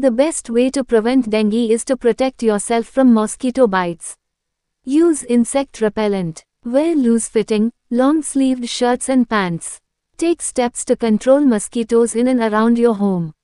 The best way to prevent dengue is to protect yourself from mosquito bites. Use insect repellent. Wear loose-fitting, long-sleeved shirts and pants. Take steps to control mosquitoes in and around your home.